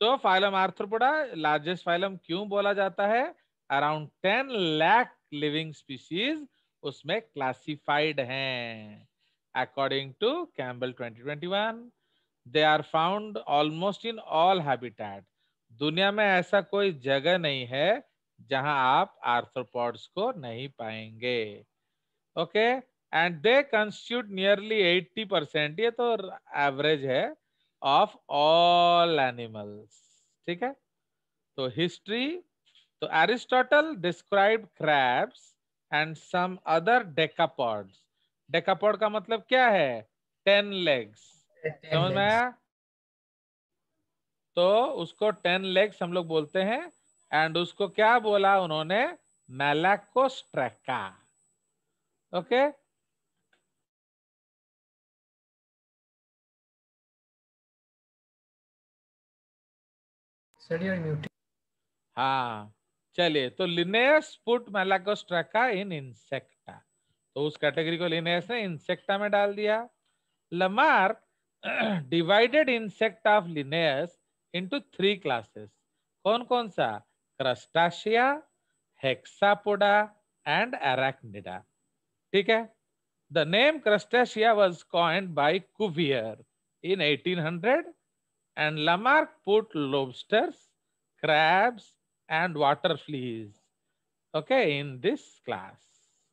तो phylum arthropoda largest phylum क्यों बोला जाता है around ten lakh living species उसमें क्लासिफाइड हैं according to Campbell 2021 they are found almost in all habitat दुनिया में ऐसा कोई जगह नहीं है जहां आप आर्थ्रोपॉड्स को नहीं पाएंगे okay and they constitute nearly 80 percent ये तो एवरेज है ऑफ ऑल एनिमल्स ठीक है तो हिस्ट्री तो Aristotle describe crabs and some other decapods decapod का मतलब क्या है टेन लेग्स समझ में आया तो उसको टेन लेग्स हम लोग बोलते हैं एंड उसको क्या बोला उन्होंने Malacostraca okay okay? Said you're muted. हाँ चलिए तो Linnaeus put Malacostraca in Insecta तो उस कैटेगरी को लिनेस ने इंसेक्टा में डाल दिया Lamarck divided insect of Linnaeus into three classes कौन कौन सा क्रस्टाशिया हेक्सापोडा एंड एराक्निडा ठीक है the name Crustacea was coined by Cuvier in 1800 And Lamarck put lobsters, crabs, and water fleas. Okay, in this class.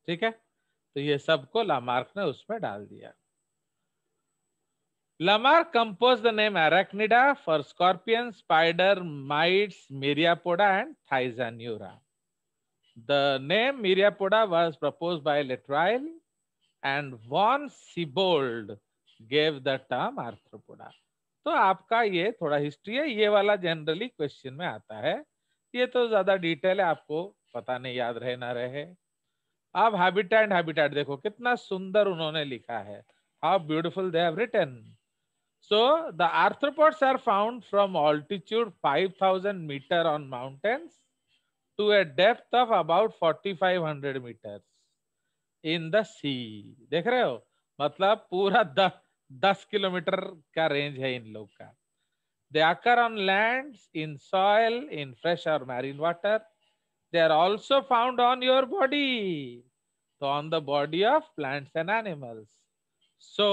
ठीक है तो ये सबको लामार्क ने उसमें डाल दिया Lamarck composed the name Arachnida for scorpion, spider, mites, Myriapoda, and Thysanura. The name Myriapoda was proposed by Latroille, and von Siebold gave the term Arthropoda. तो आपका ये थोड़ा हिस्ट्री है ये वाला जनरली क्वेश्चन में आता है ये तो ज्यादा डिटेल है आपको पता नहीं याद रहे ना रहे अब हैबिटेट एंड हैबिटेट देखो कितना सुंदर उन्होंने लिखा है how beautiful they have written so the arthropods are found from altitude 5000 metre on mountains to a depth of about 4500 metre in the sea देख रहे हो मतलब पूरा दस दस किलोमीटर का रेंज है इन लोग का they occur on land in soil in fresh और marine water they are also found on your body तो on the body of plants and animals so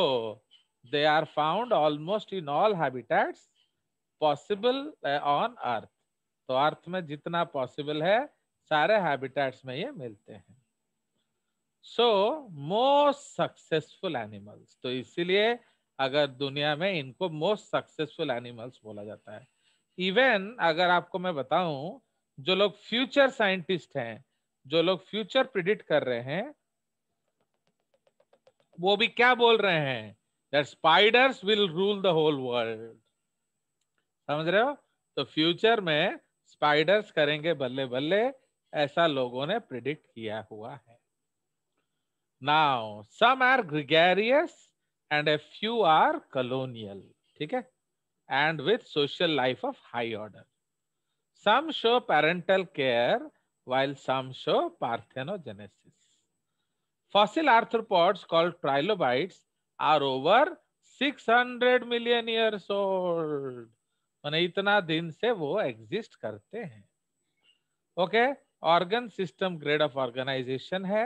they are found almost in all habitats possible on earth तो earth में जितना possible है सारे habitats में ये मिलते हैं सो मोस्ट सक्सेसफुल एनिमल्स तो इसीलिए अगर दुनिया में इनको मोस्ट सक्सेसफुल एनिमल्स बोला जाता है इवन अगर आपको मैं बताऊं जो लोग फ्यूचर साइंटिस्ट हैं जो लोग फ्यूचर प्रिडिक्ट कर रहे हैं वो भी क्या बोल रहे हैं that spiders will rule the whole world समझ रहे हो तो फ्यूचर में स्पाइडर्स करेंगे बल्ले बल्ले ऐसा लोगों ने प्रिडिक्ट किया हुआ है Now, some are gregarious and a few are colonial. ठीक है? And with social life of high order. Some show parental care while some show parthenogenesis. Fossil arthropods called trilobites are over 600 million years old. मैंने इतना दिन से वो exist करते हैं okay organ system grade of organisation है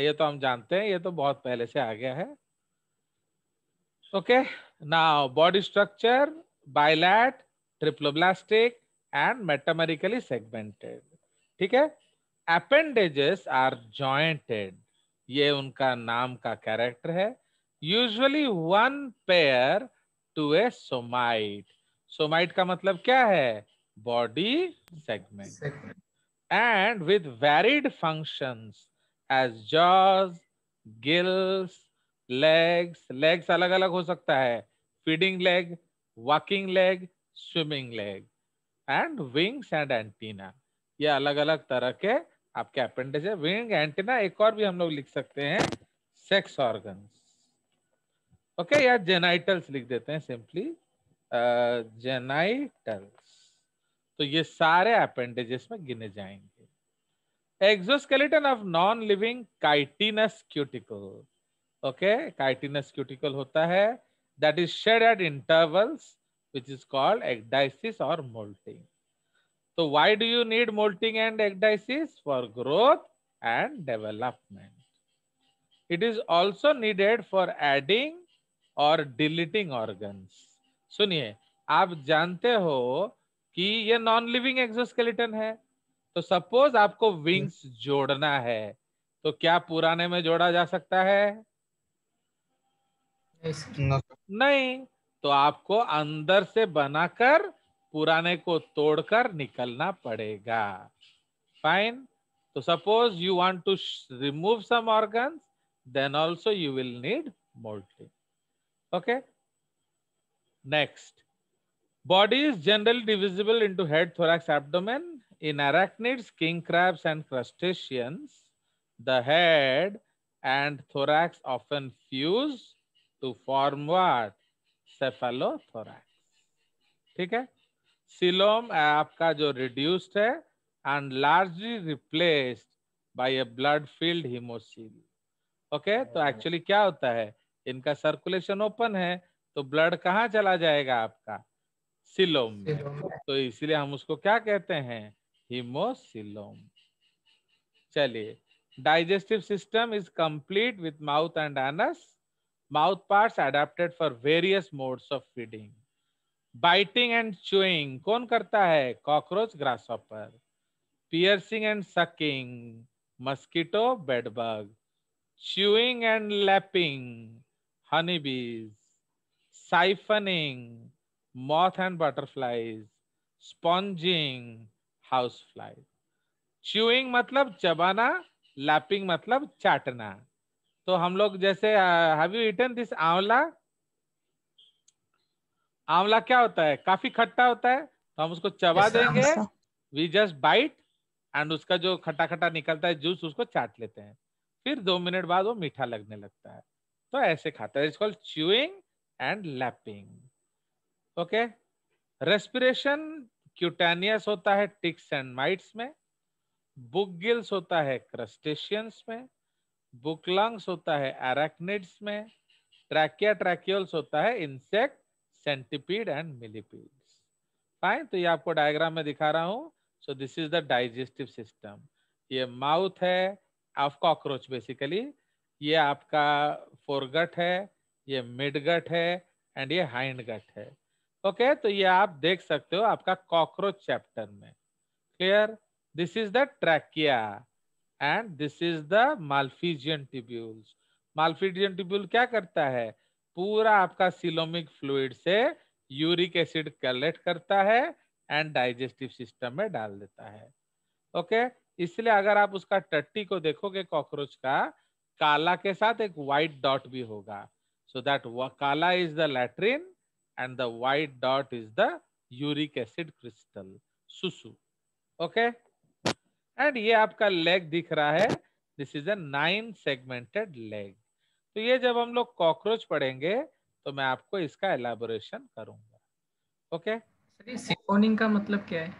ये तो हम जानते हैं ये तो बहुत पहले से आ गया है okay now body structure bilateral triploblastic and metamerically segmented ठीक है अपेंडेजेस आर जॉइंटेड ये उनका नाम का कैरेक्टर है usually one pair to a somite somite का मतलब क्या है body segment and with varied functions as jaws gills legs legs अलग अलग हो सकता है feeding leg walking leg swimming leg and wings and antenna ये अलग अलग तरह के आपके अपेंडेज है विंग एंटीना एक और भी हम लोग लिख सकते हैं सेक्स ऑर्गन ओके या जेनाइटल्स लिख देते हैं सिंपली जेनाइटल्स uh, तो ये सारे अपेंडेजेस में गिने जाएंगे exoskeleton of non living chitinous cuticle okay chitinous cuticle होता है that is shed at intervals which is called ecdysis और मोल्टिंग तो why do you need moulting and ecdysis for growth and development it is also needed for adding और deleting organ सुनिए आप जानते हो कि यह नॉन लिविंग एक्सोस्केलेटन है तो सपोज आपको विंग्स हम्म। जोड़ना है तो क्या पुराने में जोड़ा जा सकता है नहीं तो आपको अंदर से बनाकर पुराने को तोड़कर निकलना पड़ेगा फाइन तो suppose you want to remove some organ then also you will need moulting okay next body is generally divisible into head thorax abdomen in arachnids, king crabs and crustaceans, the head and thorax often fuse to form what? Cephalothorax. ठीक है coelom आपका जो reduced है and largely replaced by a blood filled haemocoel okay तो actually हाँ। क्या होता है इनका सर्कुलेशन ओपन है तो ब्लड कहाँ चला जाएगा आपका सिलोम में तो इसीलिए हम उसको क्या कहते हैं हिमोसिलोम चलिए digestive system is complete with mouth and anus mouth parts adapted for various modes of feeding biting and chewing कौन करता है cockroach grasshopper piercing and sucking mosquito bedbug chewing and lapping, honeybees, siphoning moth and butterflies sponging house fly chewing मतलब चबाना lapping मतलब चाटना तो हम लोग जैसे हैव यू ईटन दिस आंवला आंवला क्या होता है काफी खट्टा होता है तो हम उसको चबा देंगे वी जस्ट बाइट एंड उसका जो खट्टा खट्टा निकलता है जूस उसको चाट लेते हैं फिर दो मिनट बाद वो मीठा लगने लगता है तो ऐसे खाता है it's called chewing and lapping okay respiration cutaneous होता है टिक्स एंड माइट्स में बुकगिल्स होता है क्रस्टेशियंस में बुकलंग्स होता है एरेक्निड्स में ट्रैकिया ट्रैक्यूल्स होता है insect centipede and millipedes fine तो ये आपको डायग्राम में दिखा रहा हूँ so this is the digestive system ये माउथ है ऑफ कॉकरोच बेसिकली ये आपका फोरगट है ये मिडगट है एंड ये हाइंड गट है ओके तो ये आप देख सकते हो आपका कॉकरोच चैप्टर में clear this is the trachea and this is the Malpighian tubules Malpighian tubule क्या करता है पूरा आपका सिलोमिक फ्लूड से यूरिक एसिड कलेक्ट करता है एंड डाइजेस्टिव सिस्टम में डाल देता है ओके okay? इसलिए अगर आप उसका टट्टी को देखोगे कॉकरोच का काला के साथ एक व्हाइट डॉट भी होगा सो दैट काला is the latrine and the white dot is the uric acid crystal susu okay and ये आपका leg दिख रहा है this is a nine segmented leg तो ये जब हम लोग cockroach पढ़ेंगे तो मैं आपको इसका एलाबोरेशन करूंगा ओके okay? सिफोनिंग का मतलब क्या है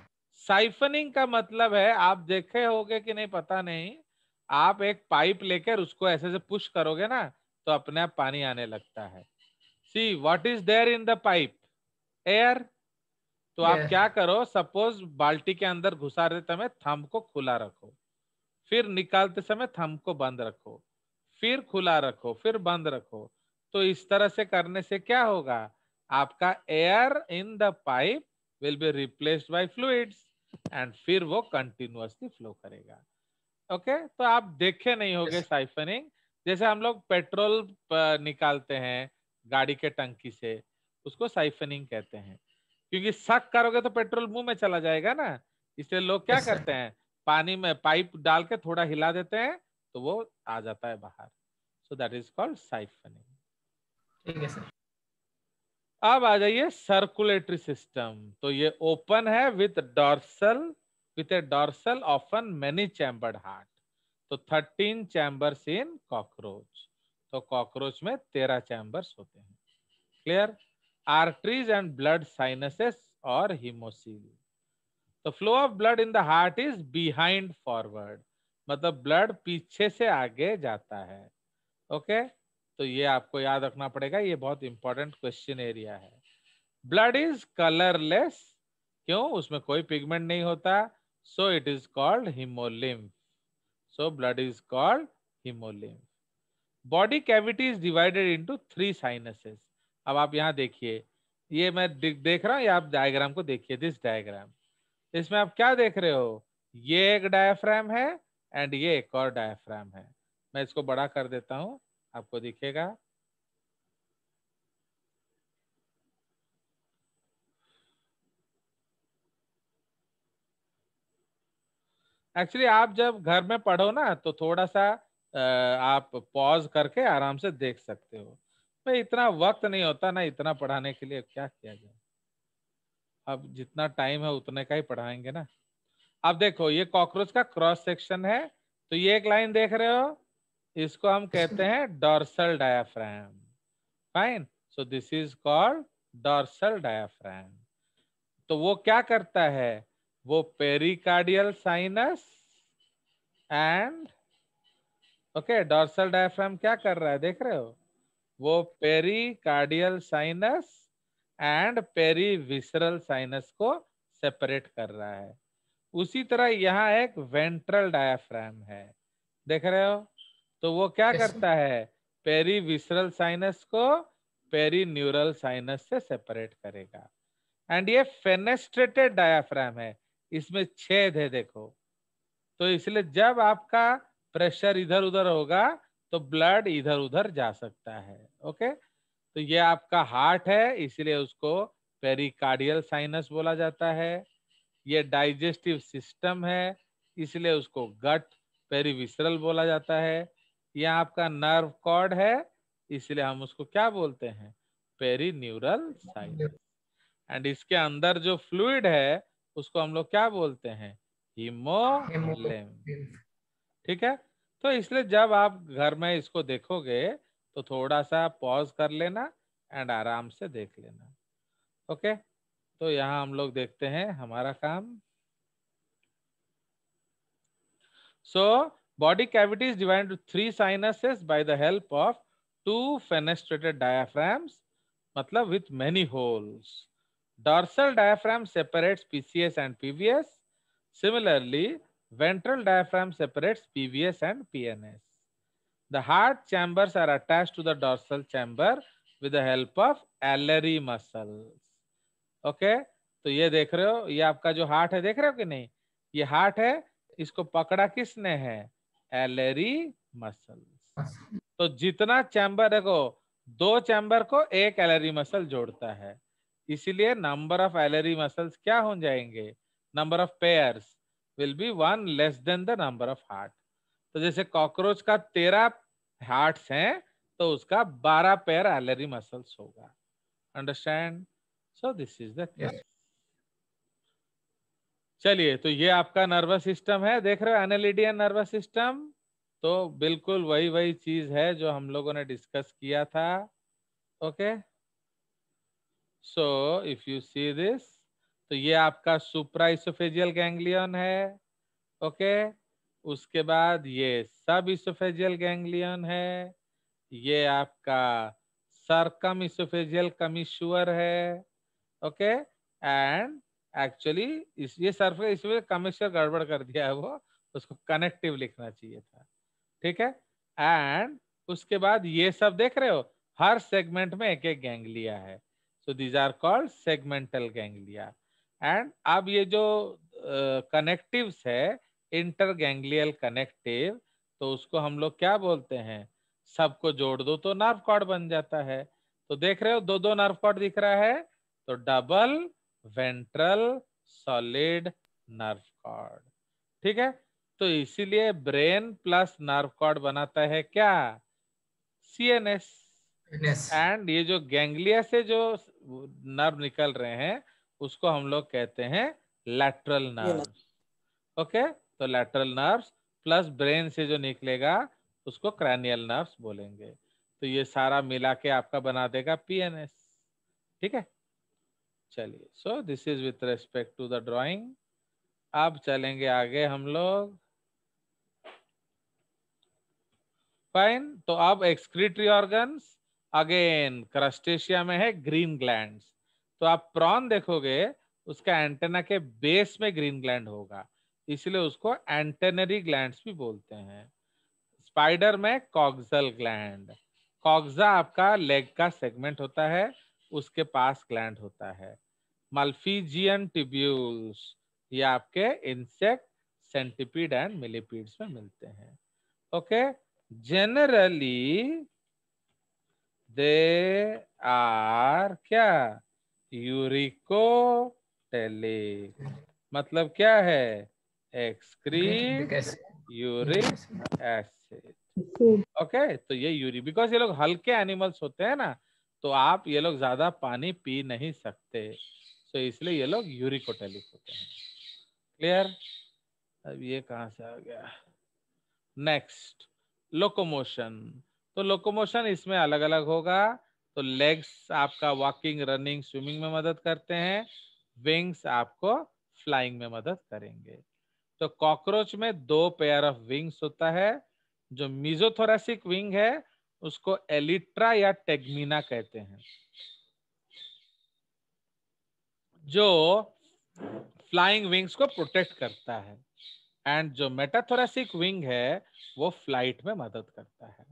साइफनिंग का मतलब है आप देखे होगे कि नहीं पता नहीं आप एक पाइप लेकर उसको ऐसे से पुश करोगे ना तो अपने आप पानी आने लगता है see what is there in the pipe air तो yeah. आप क्या करो सपोज बाल्टी के अंदर घुसा रहे समय थम को खुला रखो फिर निकालते समय थम को बंद रखो फिर खुला रखो फिर बंद रखो तो इस तरह से करने से क्या होगा आपका air in the pipe will be replaced by fluids and फिर वो कंटिन्यूसली फ्लो करेगा ओके okay? तो आप देखे नहीं होगे yes. साइफनिंग जैसे हम लोग पेट्रोल निकालते हैं गाड़ी के टंकी से उसको साइफनिंग कहते हैं क्योंकि सक करोगे तो पेट्रोल मुंह में चला जाएगा ना इसलिए लोग क्या करते हैं पानी में पाइप डाल के थोड़ा हिला देते हैं तो वो आ जाता है बाहर so that is called siphoning ठीक है सर अब आ जाइए सर्कुलेटरी सिस्टम तो ये ओपन है with dorsal with a dorsal often many chambered heart तो थर्टीन चैम्बर्स इन कॉकरोच तो कॉकरोच में तेरह चैम्बर्स होते हैं clear arteries and blood sinuses और हिमोसिल तो flow of blood in the heart is behind forward मतलब ब्लड पीछे से आगे जाता है ओके तो ये आपको याद रखना पड़ेगा ये बहुत इंपॉर्टेंट क्वेश्चन एरिया है ब्लड इज कलरलेस क्यों उसमें कोई पिगमेंट नहीं होता so it is called haemolymph so blood is called haemolymph body cavity is divided into three sinuses अब आप यहाँ देखिए ये मैं देख रहा हूँ आप डायग्राम को देखिए दिस डायग्राम इसमें आप क्या देख रहे हो ये एक डायफ्राम है एंड ये एक और डायफ्राम है मैं इसको बड़ा कर देता हूँ आपको दिखेगा एक्चुअली आप जब घर में पढ़ो ना तो थोड़ा सा आप पॉज करके आराम से देख सकते हो भाई इतना वक्त नहीं होता ना इतना पढ़ाने के लिए क्या किया जाए अब जितना टाइम है उतने का ही पढ़ाएंगे ना अब देखो ये कॉकरोच का क्रॉस सेक्शन है तो ये एक लाइन देख रहे हो इसको हम कहते हैं dorsal diaphragm fine so this is called dorsal diaphragm तो वो क्या करता है वो pericardial sinus and okay dorsal diaphragm क्या कर रहा है देख रहे हो वो pericardial sinus and perivisceral sinus को सेपरेट कर रहा है उसी तरह यहाँ एक वेंट्रल डायफ्राम है देख रहे हो तो वो क्या करता है पेरीविसरल साइनस को पेरी न्यूरल साइनस से सेपरेट करेगा एंड ये फेनेस्ट्रेटेड डायाफ्राम है इसमें छेद है देखो तो इसलिए जब आपका प्रेशर इधर उधर होगा तो ब्लड इधर उधर जा सकता है ओके तो ये आपका हार्ट है इसलिए उसको पेरिकार्डियल साइनस बोला जाता है ये डाइजेस्टिव सिस्टम है इसलिए उसको गट पेरिविसरल बोला जाता है यह आपका नर्व कॉर्ड है इसलिए हम उसको क्या बोलते हैं पेरी न्यूरल साइनस एंड इसके अंदर जो फ्लूड है उसको हम लोग क्या बोलते हैं हिमोलेम ठीक है तो इसलिए जब आप घर में इसको देखोगे तो थोड़ा सा पॉज कर लेना एंड आराम से देख लेना ओके तो यहाँ हम लोग देखते हैं हमारा काम so body cavity is to three sinuses by the help of two fenestrated diaphragms मतलब with many holes dorsal diaphragm separates PCS and PVS similarly Ventral diaphragm separates PVS and PNS. The heart chambers are attached to the dorsal chamber with the help of alary muscles. Okay, तो ये देख रहे हो ये आपका जो heart है देख रहे हो कि नहीं ये हार्ट है इसको पकड़ा किसने है एलरी मसल्स तो जितना चैम्बर देखो दो चैम्बर को एक एलरी मसल जोड़ता है इसीलिए नंबर ऑफ एलरी मसल्स क्या हो जाएंगे number of pairs will be one less than the number of heart तो जैसे कॉकरोच का तेरह हार्ट हैं तो उसका बारह पैर एलरी मसल्स होगा understand so this is the चलिए तो ये आपका नर्वस सिस्टम है देख रहे हो एनालिडियन नर्वस सिस्टम तो बिल्कुल वही वही चीज है जो हम लोगों ने डिस्कस किया था okay so if you see this तो ये आपका सुप्राइसोफेजियल गैंग्लियन है ओके उसके बाद ये सब इसोफेजियल गैंग्लियन है ये आपका सरकम इसोफेजियल कमिश्वर है ओके एंड एक्चुअली इस ये सरफे इसमें कमिश्वर गड़बड़ कर दिया है वो उसको कनेक्टिव लिखना चाहिए था ठीक है एंड उसके बाद ये सब देख रहे हो हर सेगमेंट में एक एक गैंग्लिया है so these are called segmental ganglia and अब ये जो कनेक्टिव्स uh, है इंटरगैंग्लियल कनेक्टिव तो उसको हम लोग क्या बोलते हैं सबको जोड़ दो तो नर्व कॉर्ड बन जाता है तो देख रहे हो दो दो नर्व कॉर्ड दिख रहा है तो double ventral solid nerve cord ठीक है तो इसीलिए ब्रेन प्लस नर्व कॉर्ड बनाता है क्या सी एन एस एंड ये जो गैंग्लिया से जो नर्व निकल रहे हैं उसको हम लोग कहते हैं लैटरल नर्व ओके तो लैटरल नर्व प्लस ब्रेन से जो निकलेगा उसको क्रैनियल नर्व बोलेंगे तो ये सारा मिला के आपका बना देगा पीएनएस ठीक है चलिए so this is with respect to the drawing अब चलेंगे आगे हम लोग फाइन तो अब एक्सक्रीटरी ऑर्गन्स अगेन क्रस्टेशिया में है ग्रीन ग्लैंड्स तो आप प्रॉन देखोगे उसका एंटेना के बेस में ग्रीन ग्लैंड होगा इसलिए उसको एंटेनरी ग्लैंड भी बोलते हैं स्पाइडर में कॉक्सल ग्लैंड कॉक्सा आपका लेग का सेगमेंट होता है उसके पास ग्लैंड होता है मल्फीजियन टिब्यूल्स ये आपके इंसेक्ट सेंटिपीड एंड मिलीपीड्स में मिलते हैं ओके जनरली दे आर क्या यूरिको टेले मतलब क्या है एक्सक्रीट यूरिक एसिड ओके तो ये यूरी बिकॉज ये लोग हल्के एनिमल्स होते हैं ना तो आप ये लोग ज्यादा पानी पी नहीं सकते सो इसलिए ये लोग यूरिकोटेलिक होते हैं क्लियर अब ये कहा से आ गया नेक्स्ट लोकोमोशन तो लोकोमोशन इसमें अलग अलग होगा तो लेग्स आपका वॉकिंग रनिंग स्विमिंग में मदद करते हैं विंग्स आपको फ्लाइंग में मदद करेंगे तो कॉकरोच में दो पेयर ऑफ विंग्स होता है जो मिजोथोरेसिक विंग है उसको एलिट्रा या टेगमिना कहते हैं जो फ्लाइंग विंग्स को प्रोटेक्ट करता है एंड जो मेटाथोरेसिक विंग है वो फ्लाइट में मदद करता है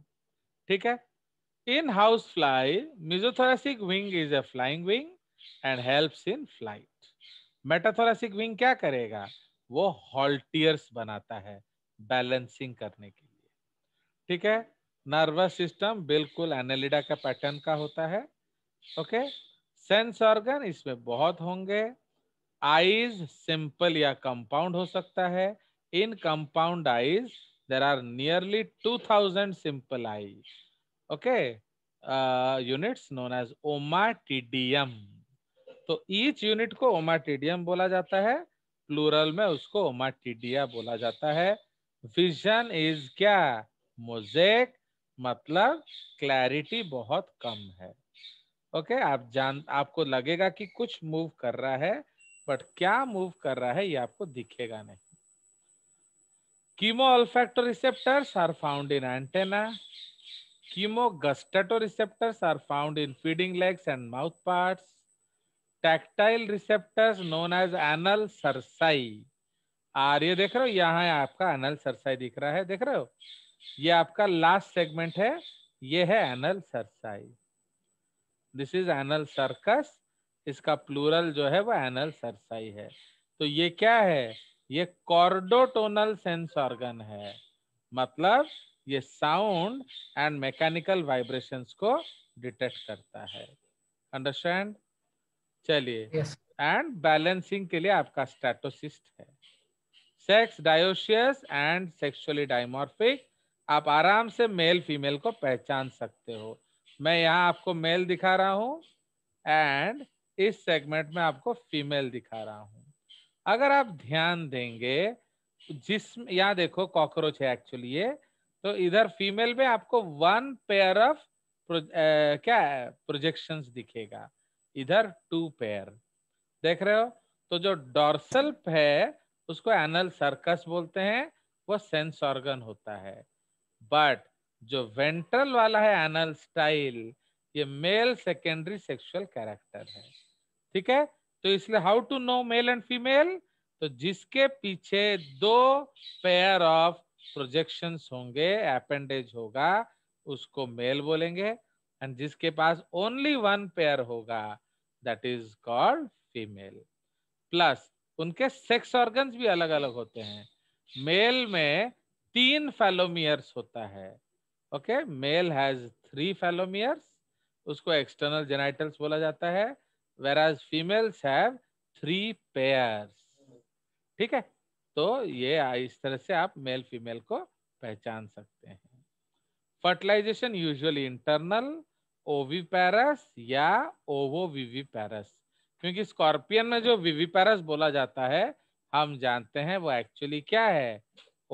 ठीक है In house fly, mesothoracic wing is a flying wing and helps in flight. metathoracic wing क्या करेगा वो haltiers banata है बैलेंसिंग करने के लिए ठीक है नर्वस सिस्टम बिल्कुल annelida का पैटर्न का होता है ओके सेंस ऑर्गन इसमें बहुत होंगे आईज सिंपल या कंपाउंड हो सकता है in compound eyes there are nearly two thousand simple eyes okay, uh, units known as omatidium. so each unit ko omatidium bola jata hai plural mein usko omatidia bola jata hai vision is kya mosaic मतलब clarity बहुत कम है okay okay, आप जान आपको लगेगा कि कुछ मूव कर रहा है बट क्या मूव कर रहा है ये आपको दिखेगा नहीं chemo olfactory receptors are found in antenna Chemogustato receptors are found in feeding legs and mouth parts. Tactile receptors known as anal cerci और ये देख रहे हो यहाँ aapka anal cerci dikh raha hai dekh रहे हो ye aapka last segment hai ye hai anal cerci this is anal cercus इसका plural जो है वो एनल सरसाई है तो ये क्या है ये कॉर्डोटोनल सेंस ऑर्गन है मतलब ये साउंड एंड मैकेनिकल वाइब्रेशंस को डिटेक्ट करता है अंडरस्टैंड चलिए एंड बैलेंसिंग के लिए आपका स्टैटोसिस्ट है sex dioecious and sexually dimorphic आप आराम से मेल फीमेल को पहचान सकते हो मैं यहाँ आपको मेल दिखा रहा हूँ एंड इस सेगमेंट में आपको फीमेल दिखा रहा हूँ अगर आप ध्यान देंगे जिसम यहाँ देखो कॉकरोच है एक्चुअली ये तो इधर फीमेल में आपको वन पेयर ऑफ क्या प्रोजेक्शन दिखेगा इधर टू पेयर देख रहे हो तो जो डॉर्सल है उसको एनल सर्कस बोलते हैं वो सेंस ऑर्गन होता है बट जो वेंट्रल वाला है एनल स्टाइल ये मेल सेकेंडरी सेक्सुअल कैरेक्टर है ठीक है तो इसलिए how to know male and female तो जिसके पीछे दो पेयर ऑफ प्रोजेक्शन होंगे एपेंडेज होगा उसको मेल बोलेंगे एंड जिसके पास ओनली वन पेयर होगा that is called female plus उनके सेक्स ऑर्गन्स भी अलग अलग होते हैं मेल में तीन फेलोमियर्स होता है okay male has three phallomeres उसको एक्सटर्नल जेनाइटल्स बोला जाता है whereas females have three pairs ठीक है तो ये इस तरह से आप मेल फीमेल को पहचान सकते हैं फर्टिलाइजेशन यूजुअली इंटरनल ओवीपैरस या पैरस क्योंकि स्कॉर्पियन में जो विवीपैरस बोला जाता है हम जानते हैं वो एक्चुअली क्या है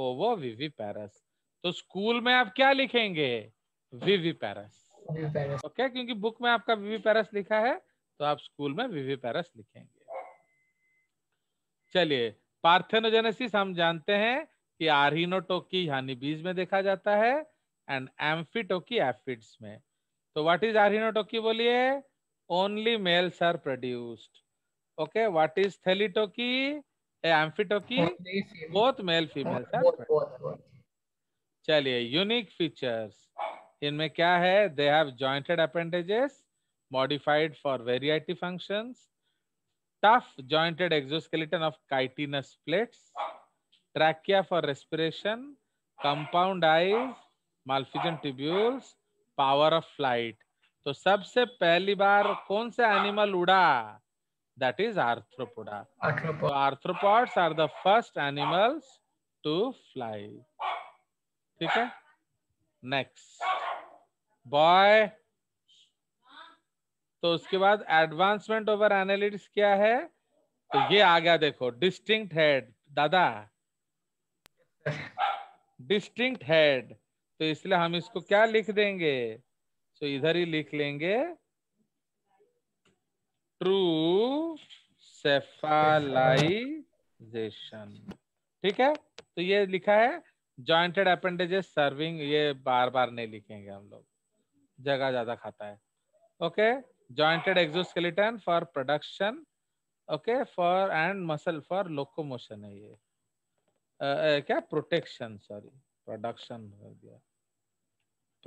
ओवो विवीपैरस तो स्कूल में आप क्या लिखेंगे विवीपैरस ओके okay? क्योंकि बुक में आपका विवीपैरस लिखा है तो आप स्कूल में विवीपैरस लिखेंगे चलिए पार्थेनोजेनेसिस हम जानते हैं कि आरहीनोटोकी यानी बीज में देखा जाता है एंड एम्फिटोकी एफिड्स में तो व्हाट इज आरहीनोटोकी बोलिए only males are produced okay what is thelytoky amphitoky both male female are चलिए यूनिक फीचर्स इनमें क्या है they have jointed appendages modified for variety functions tough jointed exoskeleton of chitinous plates, trachea for respiration, compound eyes, Malpighian tubules power of flight तो सबसे पहली बार कौन सा एनिमल उड़ा दैट इज आर्थ्रोपोडा तो arthropods are the first animals to fly ठीक है नेक्स्ट बॉय तो उसके बाद एडवांसमेंट ओवर एनालिटिक्स क्या है तो ये आ गया देखो डिस्टिंक्ट हेड दादा डिस्टिंक्ट हेड तो इसलिए हम इसको क्या लिख देंगे तो इधर ही लिख लेंगे ट्रू सेफालाइजेशन ठीक है तो ये लिखा है जॉइंटेड अपेंडेजेस सर्विंग ये बार बार नहीं लिखेंगे हम लोग जगह ज्यादा खाता है okay okay? jointed exoskeleton for production okay for and muscle for locomotion hai ye kya protection sorry production ho gaya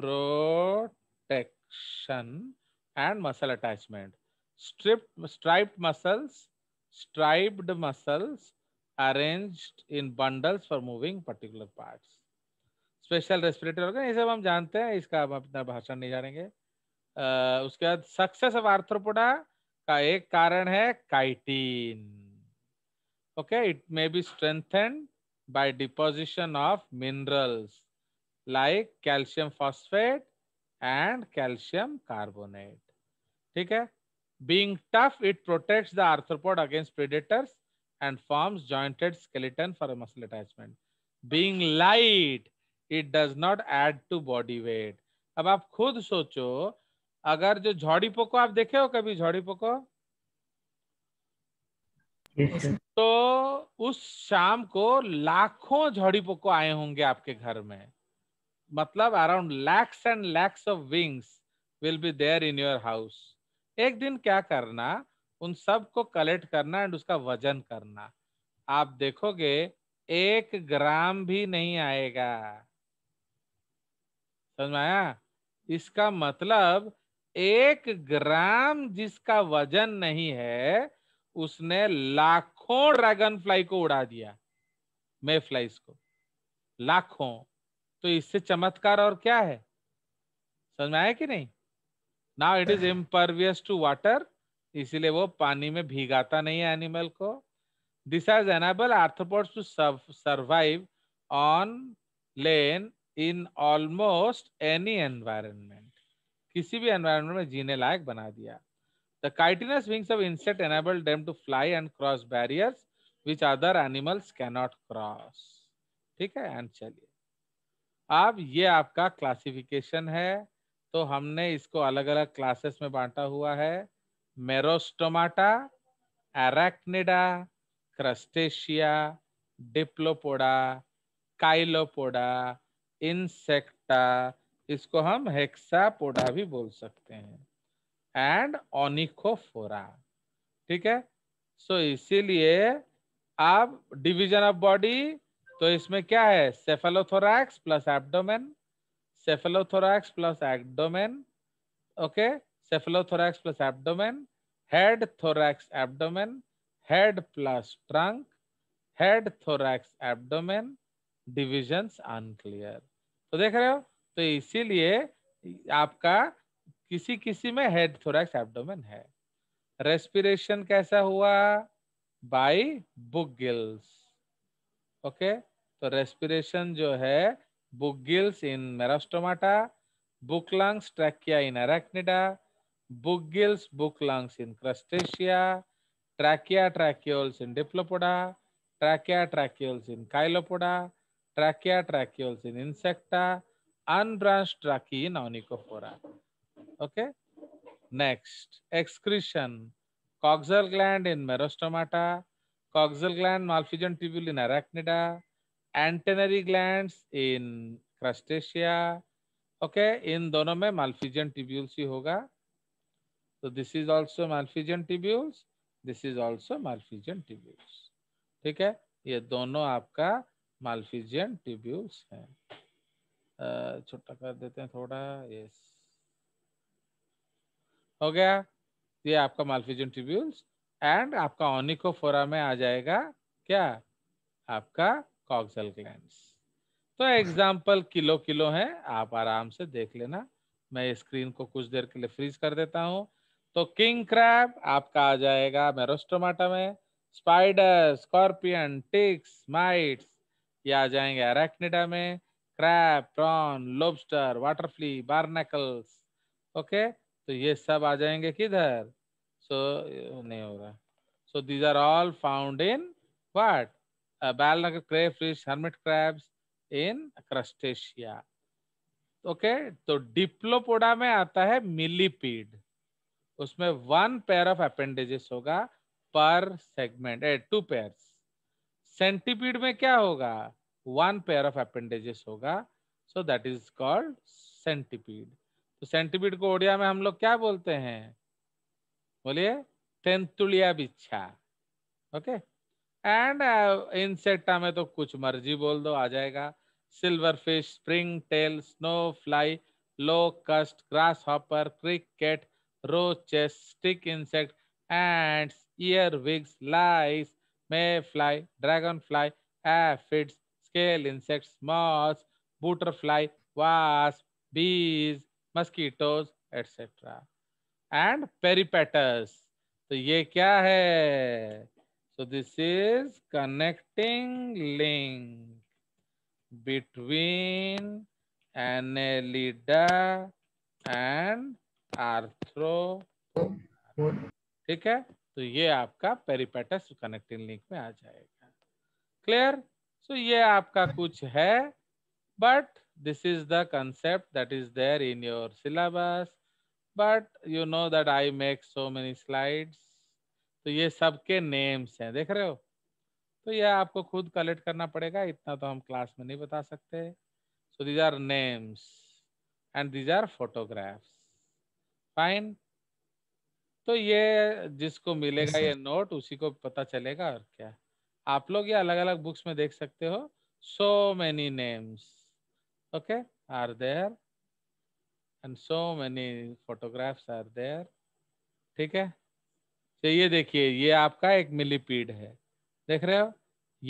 protection and muscle attachment stripped striped muscles striped muscles arranged in bundles for moving particular parts special respiratory organ ye sab hum jante hain iska hum apna bhashan nahi jarenge उसके बाद success of arthropoda का एक कारण है chitin okay it may be strengthened by deposition of minerals like calcium phosphate and calcium carbonate ठीक है being tough it protect the arthropod against predators and form jointed skeleton for muscle attachment being light it does not add to body weight अब आप खुद सोचो अगर जो झाड़ी Poco आप देखे हो कभी झाड़ी पोको तो उस शाम को लाखों झाड़ी पोको आए होंगे आपके घर में मतलब around lakhs and lakhs of wings will be there in your house एक दिन क्या करना उन सब को कलेक्ट करना एंड उसका वजन करना आप देखोगे एक ग्राम भी नहीं आएगा समझ में आया इसका मतलब एक ग्राम जिसका वजन नहीं है उसने लाखों ड्रैगन फ्लाई को उड़ा दिया मे फ्लाइज को लाखों तो इससे चमत्कार और क्या है समझ में आया कि नहीं now it is impervious to water इसीलिए वो पानी में भीगाता नहीं है एनिमल को this has enable arthropods to survive on land in almost any environment किसी भी एनवायरमेंट में जीने लायक बना दिया the chitinous wings of insect enable them to fly and cross barriers which other animals cannot cross ठीक है एंड चलिए अब ये आपका क्लासिफिकेशन है तो हमने इसको अलग अलग क्लासेस में बांटा हुआ है Merostomata Arachnida Crustacea Diplopoda Chilopoda Insecta इसको हम हेक्सापोडा भी बोल सकते हैं एंड ऑनिकोफोरा ठीक है सो so, इसीलिए आप डिवीजन ऑफ बॉडी तो इसमें क्या है cephalothorax plus abdomen cephalothorax plus abdomen okay cephalothorax plus abdomen head thorax abdomen head plus trunk head thorax abdomen division unclear तो देख रहे हो तो इसीलिए आपका किसी किसी में हेड थोरैक्स एब्डोमेन है रेस्पिरेशन कैसा हुआ बाय बुक गिल्स ओके तो रेस्पिरेशन जो है book gills in Merostomata book lungs trachea in Arachnida book gills book lungs in Crustacea trachea tracheoles in Diplopoda trachea tracheoles in Chilopoda trachea tracheoles in Insecta unbranched trachea in onychophora. Okay. Next, excretion. Coxal gland in merostomata, coxal gland malphigian tubule in arachnida, antennary glands in crustacea. Okay, in dono में Malpighian tubules hi hoga so this is also Malpighian tubules this is also Malpighian tubules ठीक है ये दोनों आपका Malpighian tubules हैं छोटा कर देते हैं थोड़ा यस हो गया ये आपका मालफिजन ट्रिब्यूल्स एंड आपका ऑनिकोफोरा में आ जाएगा क्या आपका कॉक्सल ग्लैंड तो एग्जाम्पल किलो किलो है आप आराम से देख लेना मैं स्क्रीन को कुछ देर के लिए फ्रीज कर देता हूँ तो किंग क्रैब आपका आ जाएगा मेरोस्टोमाटा में स्पाइडर स्कॉर्पियन टिक्स माइट्स ये आ जाएंगे अरेक्निडा में crab prawn lobster water flea barnacles okay तो ये सब आ जाएंगे किधर सो so, नहीं हो रहा so these are all found in what बैलनगर crayfish hermit crabs in Crustacea okay तो डिप्लोपोडा में आता है मिलीपीड उसमें वन पेयर ऑफ अपेंडेजेस होगा पर segment a two pair centipede में क्या होगा वन पेयर ऑफ अपेंडेजेस होगा so that is called centipede तो सेंटिपीड को ओडिया में हम लोग क्या बोलते हैं बोलिए तेंतुलिया बिच्छा ओके एंड इंसेक्टा में तो कुछ मर्जी बोल दो आ जाएगा silverfish springtail snow fly locust grasshopper cricket and stick wigs lice mayfly dragonfly aphids scale insects, moths, butterfly, wasp, bees, mosquitoes, etc. And peripatus. तो ये क्या है So this is connecting link between annelida and arthro. ठीक है तो ये आपका peripatus connecting link में आ जाएगा क्लियर तो ये आपका कुछ है but this is the concept that is there in your syllabus but you know that I make so many slides तो ये सबके नेम्स हैं देख रहे हो तो ये आपको खुद कलेक्ट करना पड़ेगा इतना तो हम क्लास में नहीं बता सकते so these are names and these are photographs fine तो ये जिसको मिलेगा ये नोट उसी को पता चलेगा और क्या आप लोग ये अलग अलग बुक्स में देख सकते हो so many names okay are there and so many photographs are there ठीक है तो ये देखिए ये आपका एक मिलीपीड है देख रहे हो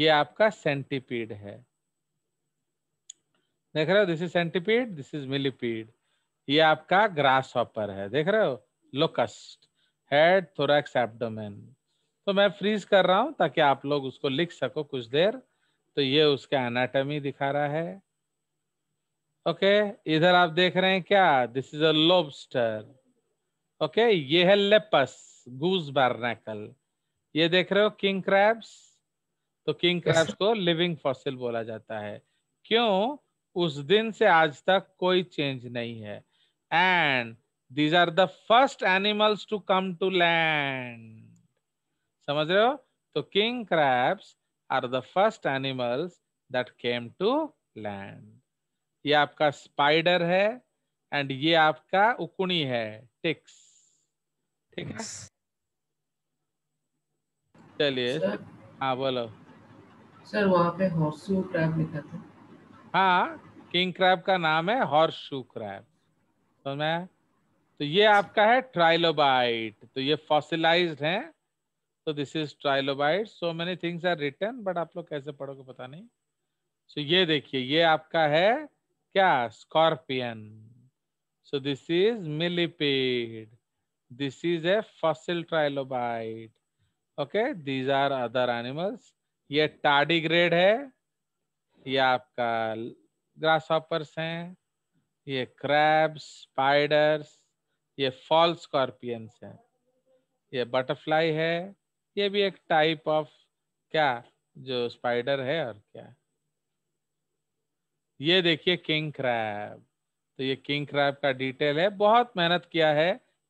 ये आपका सेंटीपीड है देख रहे हो this is centipede this is millipede ये आपका ग्रास हॉपर है देख रहे हो लोकस्ट हेड थोरैक्स एब्डोमेन तो मैं फ्रीज कर रहा हूं ताकि आप लोग उसको लिख सको कुछ देर तो ये उसका एनाटमी दिखा रहा है ओके इधर आप देख रहे हैं क्या this is a lobster okay ये है लेपस गूज बारनेकल ये देख रहे हो किंग क्रैब्स तो किंग क्रैब्स को लिविंग फॉसिल बोला जाता है क्यों उस दिन से आज तक कोई चेंज नहीं है and these are the first animals to come to land समझ रहे हो तो king crabs are the first animals that came to land ये आपका स्पाइडर है एंड ये आपका उकुणी है टिक्स ठीक है चलिए हाँ बोलो सर वहाँ पे हॉर्सू क्रैब लिखा था हाँ किंग क्रैब का नाम है हॉर्सू क्रैब समझ मैं तो ये आपका है ट्राइलोबाइट तो ये फॉसिलाइज्ड हैं तो this is trilobite so many things are written but आप लोग कैसे पढ़ोगे पता नहीं सो so ये देखिए ये आपका है क्या scorpion so this is millipede this is a fossil trilobite okay these are other animals ये टाडी ग्रेड है ये आपका ग्रास ऑपर्स हैं ये क्रैब्स स्पाइडर्स ये फॉल स्कॉर्पियंस हैं ये बटरफ्लाई है ये भी एक टाइप ऑफ क्या जो स्पाइडर है और क्या ये देखिए किंग क्रैब तो ये किंग क्रैब का डिटेल है बहुत मेहनत किया है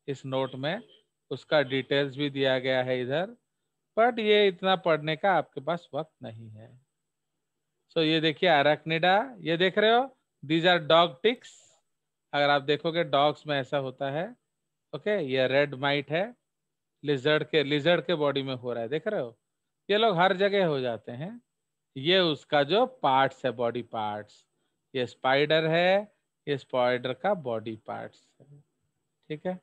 इस नोट में उसका डिटेल्स भी दिया गया है इधर बट ये इतना पढ़ने का आपके पास वक्त नहीं है सो so, ये देखिए अरकनिडा ये देख रहे हो दीज आर डॉग टिक्स अगर आप देखोगे डॉग्स में ऐसा होता है ओके okay, ये रेड माइट है लिजर्ड के लिजर्ड के बॉडी में हो रहा है देख रहे हो ये लोग हर जगह हो जाते हैं ये उसका जो पार्ट्स है बॉडी पार्ट्स ये स्पाइडर है ये स्पाइडर का बॉडी पार्ट्स है ठीक है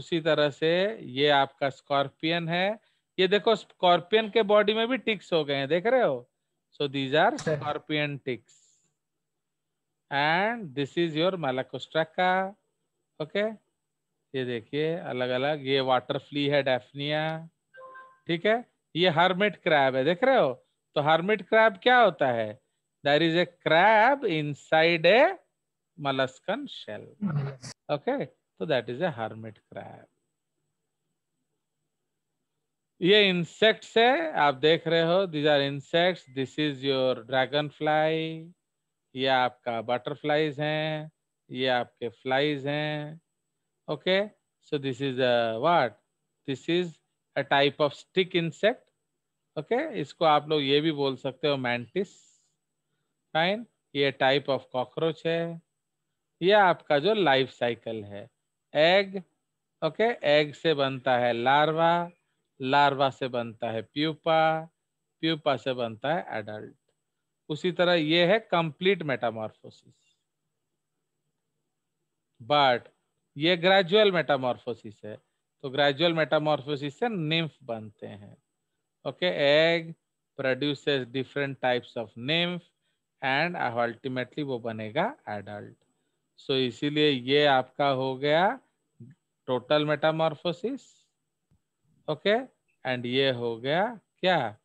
उसी तरह से ये आपका स्कॉर्पियन है ये देखो स्कॉर्पियन के बॉडी में भी टिक्स हो गए हैं देख रहे हो so these are scorpion ticks and this is your का ओके okay? ये देखिए अलग अलग ये वाटर फ्ली है डेफनिया ठीक है ये हर्मिट क्रैब है देख रहे हो तो हर्मिट क्रैब क्या होता है there is a crab inside a molluscan shell okay तो that is a hermit crab ये इंसेक्ट्स है आप देख रहे हो these are insects this is your dragonfly ये आपका बटरफ्लाईज हैं ये आपके फ्लाइज हैं Okay, so this is a what? This is a type of stick insect. Okay, isko aap log ye bhi bol sakte ho mantis. Fine, ये type of cockroach hai ये आपका जो लाइफ साइकिल है egg okay egg से बनता है larva larva से बनता है प्यूपा प्यूपा से बनता है एडल्ट उसी तरह ये है कंप्लीट मेटामॉर्फोसिस बट ये ग्रेजुअल मेटामॉर्फोसिस है तो ग्रेजुअल मेटामॉर्फोसिस से निम्फ बनते हैं okay egg produces different types of nymph and ultimately वो बनेगा एडल्ट सो so, इसीलिए ये आपका हो गया टोटल मेटामॉर्फोसिस ओके एंड ये हो गया क्या